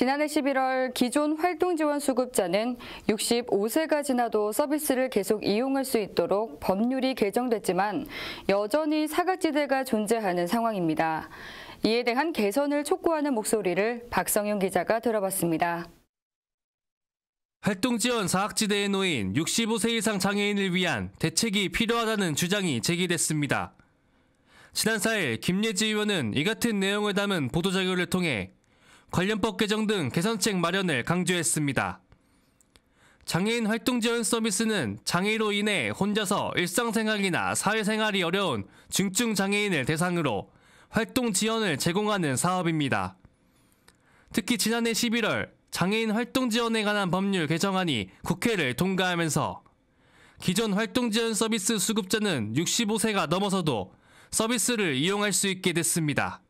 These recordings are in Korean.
지난해 11월 기존 활동지원 수급자는 65세가 지나도 서비스를 계속 이용할 수 있도록 법률이 개정됐지만 여전히 사각지대가 존재하는 상황입니다. 이에 대한 개선을 촉구하는 목소리를 박성윤 기자가 들어봤습니다. 활동지원 사각지대에 놓인 65세 이상 장애인을 위한 대책이 필요하다는 주장이 제기됐습니다. 지난 4일 김예지 의원은 이 같은 내용을 담은 보도자료를 통해 관련법 개정 등 개선책 마련을 강조했습니다. 장애인 활동 지원 서비스는 장애로 인해 혼자서 일상생활이나 사회생활이 어려운 중증 장애인을 대상으로 활동 지원을 제공하는 사업입니다. 특히 지난해 11월 장애인 활동 지원에 관한 법률 개정안이 국회를 통과하면서 기존 활동 지원 서비스 수급자는 65세가 넘어서도 서비스를 이용할 수 있게 됐습니다.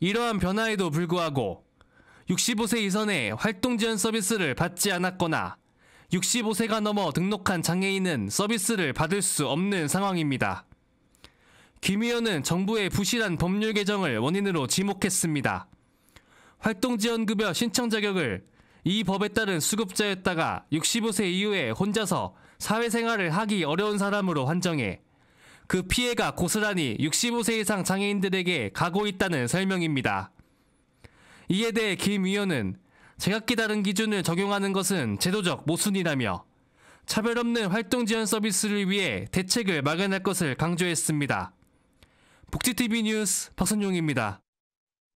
이러한 변화에도 불구하고 65세 이전에 활동 지원 서비스를 받지 않았거나 65세가 넘어 등록한 장애인은 서비스를 받을 수 없는 상황입니다. 김 의원은 정부의 부실한 법률 개정을 원인으로 지목했습니다. 활동지원급여 신청 자격을 이 법에 따른 수급자였다가 65세 이후에 혼자서 사회생활을 하기 어려운 사람으로 환정해 그 피해가 고스란히 65세 이상 장애인들에게 가고 있다는 설명입니다. 이에 대해 김위원은 제각기 다른 기준을 적용하는 것은 제도적 모순이라며 차별 없는 활동 지원 서비스를 위해 대책을 마련할 것을 강조했습니다. 복지TV 뉴스 박선용입니다.